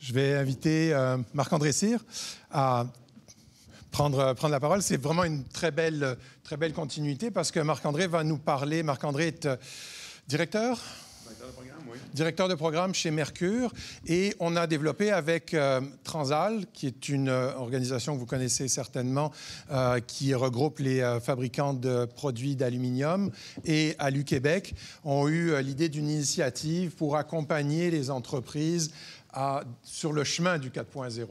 je vais, inviter euh, Marc-André Cyr à euh, prendre, la parole. C'est vraiment une très belle continuité parce que Marc-André va nous parler. Marc-André est euh, directeur Directeur de programme, chez Mercure. Et on a développé avec euh, Transal, qui est une euh, organisation que vous connaissez certainement, euh, qui regroupe les fabricants de produits d'aluminium, et Alu Québec ont eu l'idée d'une initiative pour accompagner les entreprises à, sur le chemin du 4.0.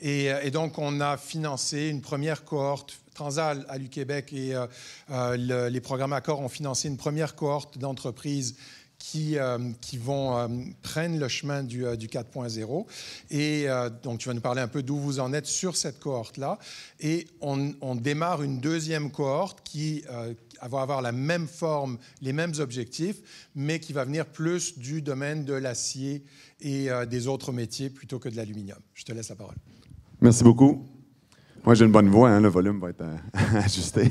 Et, donc, on a financé une première cohorte. Transal, Alu Québec et les programmes Accord ont financé une première cohorte d'entreprises qui, euh, qui vont euh, prennent le chemin du, euh, du 4.0. Et donc, tu vas nous parler un peu d'où vous en êtes sur cette cohorte-là. Et on, on, démarre une deuxième cohorte qui, va avoir la même forme, les mêmes objectifs, mais qui va venir plus du domaine de l'acier et des autres métiers plutôt que de l'aluminium. Je te laisse la parole. Merci beaucoup. Moi, j'ai une bonne voix, hein. le volume va être ajusté.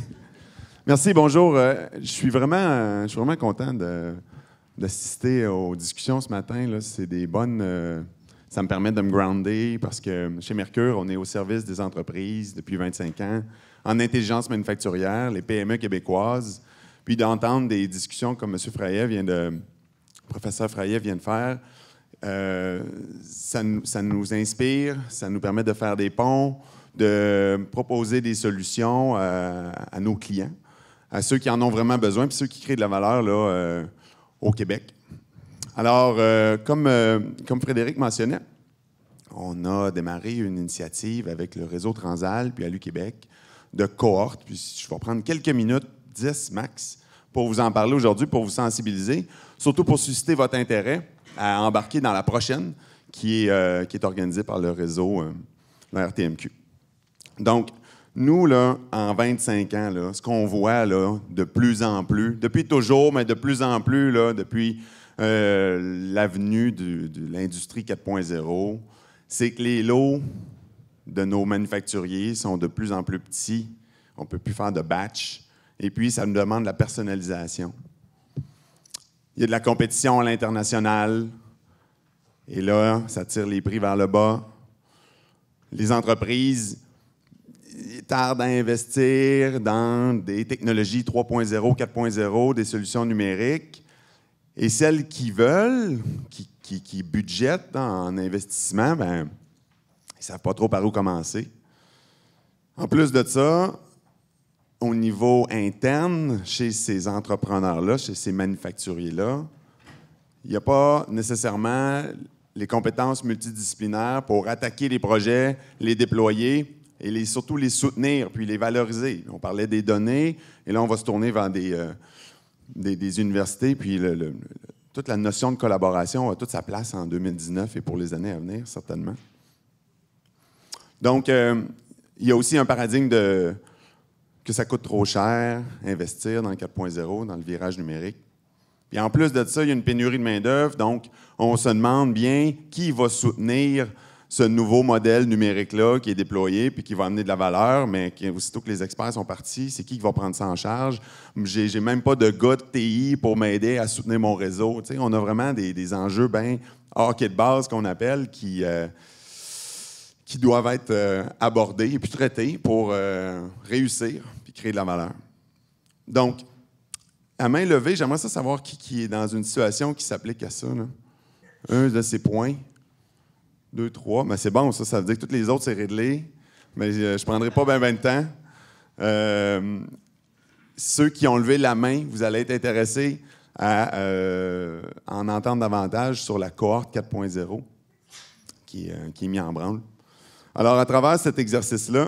Merci, bonjour. je suis vraiment, je suis vraiment content de d'assister aux discussions ce matin. C'est des bonnes. Euh, ça me permet de me grounder parce que euh, chez Mercure, on est au service des entreprises depuis 25 ans, en intelligence manufacturière, les PME québécoises. Puis d'entendre des discussions comme M. Frayet vient de. professeur Frayet vient de faire. Euh, ça, nous inspire, ça nous permet de faire des ponts, de proposer des solutions à, nos clients, à ceux qui en ont vraiment besoin, puis ceux qui créent de la valeur. Là, au Québec. Alors, euh, comme, euh, comme Frédéric mentionnait, on a démarré une initiative avec le réseau Transal puis allu Québec de cohorte. Puis je vais prendre quelques minutes, 10 max, pour vous en parler aujourd'hui, pour vous sensibiliser, surtout pour susciter votre intérêt à embarquer dans la prochaine qui est, euh, qui est organisée par le réseau, RTMQ. Donc, nous, là, en 25 ans, ce qu'on voit là, de plus en plus, depuis toujours, mais de plus en plus, là, depuis euh, l'avenue de, de l'industrie 4.0, c'est que les lots de nos manufacturiers sont de plus en plus petits. On ne peut plus faire de batch. Et puis, ça nous demande de la personnalisation. Il y a de la compétition à l'international. Et là, ça tire les prix vers le bas. Les entreprises tardent à investir dans des technologies 3.0, 4.0, des solutions numériques. Et celles qui veulent, qui, qui, en investissement, ben, ils ne savent pas trop par où commencer. En plus de ça, au niveau interne, chez ces entrepreneurs-là, chez ces manufacturiers-là, il n'y a pas nécessairement les compétences multidisciplinaires pour attaquer les projets, les déployer, et surtout les soutenir, puis les valoriser. On parlait des données, et là, on va se tourner vers des, euh, des, universités, puis toute la notion de collaboration a toute sa place en 2019 et pour les années à venir, certainement. Donc, euh, il y a aussi un paradigme de que ça coûte trop cher investir dans le 4.0, dans le virage numérique. Puis en plus de ça, il y a une pénurie de main-d'œuvre, donc on se demande bien qui va soutenir ce nouveau modèle numérique-là qui est déployé puis qui va amener de la valeur, mais qui, aussitôt que les experts sont partis, c'est qui qui va prendre ça en charge? J'ai même pas de gars de TI pour m'aider à soutenir mon réseau. on a vraiment des, des enjeux bien hockey de base qu'on appelle qui. Euh, qui doivent être euh, abordés et puis traités pour euh, réussir puis créer de la valeur. Donc, à main levée, j'aimerais ça savoir qui, qui, est dans une situation qui s'applique à ça. Un de ces points deux, trois. Mais c'est bon, ça. Ça veut dire que toutes les autres, c'est réglé. Mais euh, je ne prendrai pas bien 20 de temps. Euh, ceux qui ont levé la main, vous allez être intéressés à euh, en entendre davantage sur la cohorte 4.0 qui, est mise en branle. Alors, à travers cet exercice-là,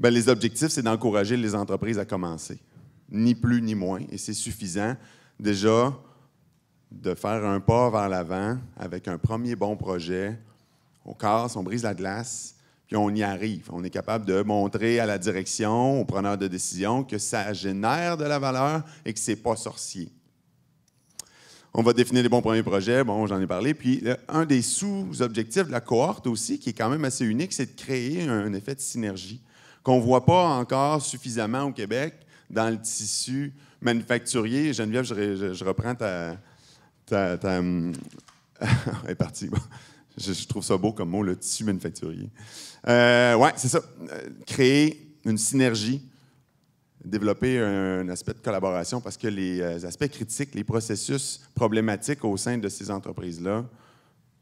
ben, les objectifs, c'est d'encourager les entreprises à commencer, ni plus ni moins, et c'est suffisant. Déjà, de faire un pas vers l'avant avec un premier bon projet. On casse, on brise la glace, puis on y arrive. On est capable de montrer à la direction, aux preneurs de décision, que ça génère de la valeur et que c'est pas sorcier. On va définir les bons premiers projets, bon, j'en ai parlé. Puis, un des sous-objectifs de la cohorte aussi, qui est quand même assez unique, c'est de créer un effet de synergie qu'on ne voit pas encore suffisamment au Québec dans le tissu manufacturier. Geneviève, je, je reprends ta, ta, ta euh, est parti Je, trouve ça beau comme mot, le tissu manufacturier. Euh, ouais, c'est ça. Euh, créer une synergie, développer un, aspect de collaboration parce que les euh, aspects critiques, les processus problématiques au sein de ces entreprises-là,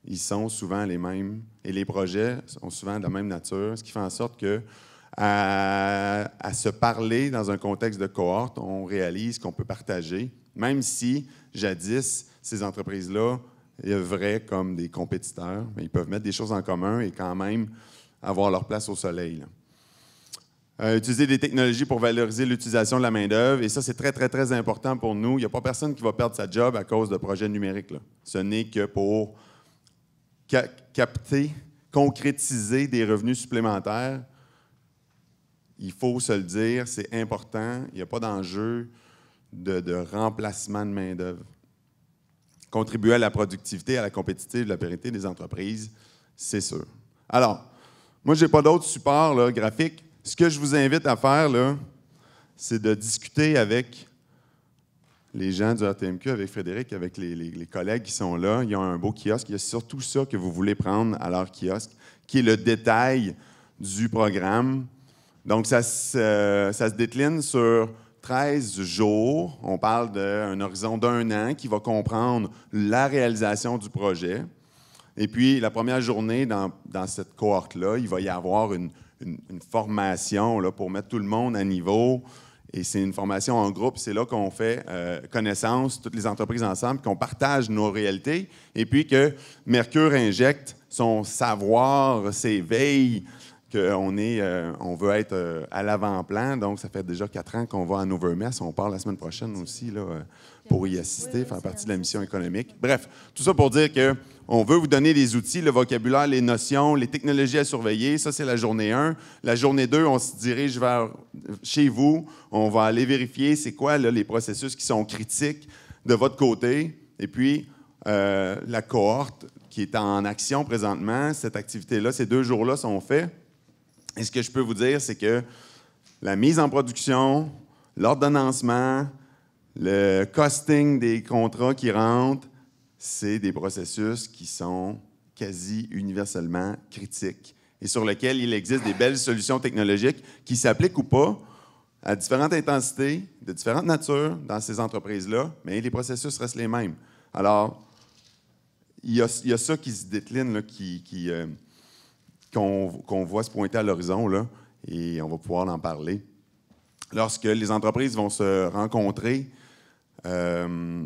ils sont souvent les mêmes et les projets sont souvent de la même nature, ce qui fait en sorte que à, à se parler dans un contexte de cohorte, on réalise qu'on peut partager même si, jadis, ces entreprises-là vrai comme des compétiteurs, mais ils peuvent mettre des choses en commun et quand même avoir leur place au soleil. Euh, utiliser des technologies pour valoriser l'utilisation de la main-d'œuvre, et ça, c'est très, très, très important pour nous. Il n'y a pas personne qui va perdre sa job à cause de projets numériques. Ce n'est que pour capter, concrétiser des revenus supplémentaires. Il faut se le dire, c'est important, il n'y a pas d'enjeu de, remplacement de main-d'œuvre. Contribuer à la productivité, à la compétitivité, la pérennité des entreprises, c'est sûr. Alors, moi, je n'ai pas d'autre support là, graphique. Ce que je vous invite à faire, c'est de discuter avec les gens du RTMQ, avec Frédéric, avec les, collègues qui sont là. Ils ont un beau kiosque. Il y a surtout ça que vous voulez prendre à leur kiosque, qui est le détail du programme. Donc, ça euh, ça se décline sur 13 jours, on parle d'un horizon d'un an qui va comprendre la réalisation du projet. Et puis, la première journée dans, cette cohorte-là, il va y avoir une, formation là, pour mettre tout le monde à niveau. Et c'est une formation en groupe. C'est là qu'on fait euh, connaissance, toutes les entreprises ensemble, qu'on partage nos réalités. Et puis que Mercure injecte son savoir, ses veilles, est, euh, on veut être euh, à l'avant-plan. Donc, ça fait déjà quatre ans qu'on va à Novermess. On part la semaine prochaine aussi euh, pour y assister, faire partie de la mission économique. Bref, tout ça pour dire que on veut vous donner les outils, le vocabulaire, les notions, les technologies à surveiller. Ça, c'est la journée 1. La journée 2, on se dirige vers chez vous. On va aller vérifier c'est quoi les processus qui sont critiques de votre côté. Et puis, la cohorte qui est en action présentement, cette activité-là, ces deux jours-là sont faits. Et ce que je peux vous dire, c'est que la mise en production, l'ordonnancement, le costing des contrats qui rentrent, c'est des processus qui sont quasi universellement critiques et sur lesquels il existe des belles solutions technologiques qui s'appliquent ou pas à différentes intensités, de différentes natures dans ces entreprises-là, mais les processus restent les mêmes. Alors, il y, a, ça qui se décline, qui, qui, euh, qu'on voit se pointer à l'horizon, là, et on va pouvoir en parler. Lorsque les entreprises vont se rencontrer euh,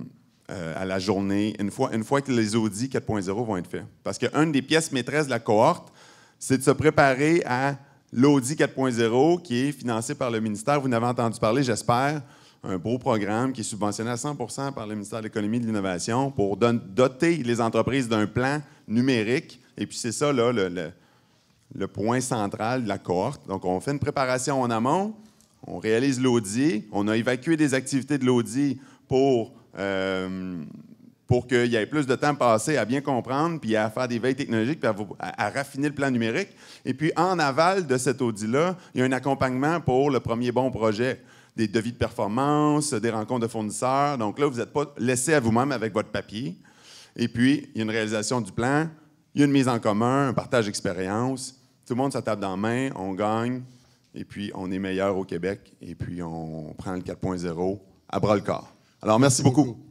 euh, à la journée, une fois, une fois que les audits 4.0 vont être faits. Parce qu'une des pièces maîtresses de la cohorte, c'est de se préparer à l'audit 4.0 qui est financé par le ministère. Vous n'avez entendu parler, j'espère, un beau programme qui est subventionné à 100 par le ministère de l'Économie et de l'Innovation pour doter les entreprises d'un plan numérique. Et puis c'est ça, là, le le point central de la cohorte. Donc, on fait une préparation en amont, on réalise l'audit, on a évacué des activités de l'audit pour, euh, pour qu'il y ait plus de temps passé à bien comprendre, puis à faire des veilles technologiques, puis à, à raffiner le plan numérique. Et puis, en aval de cet audit-là, il y a un accompagnement pour le premier bon projet des devis de performance, des rencontres de fournisseurs. Donc là, vous n'êtes pas laissé à vous-même avec votre papier. Et puis, il y a une réalisation du plan, il y a une mise en commun, un partage d'expérience tout le monde se tape dans la main, on gagne, et puis on est meilleur au Québec, et puis on prend le 4.0 à bras le corps. Alors, merci, beaucoup.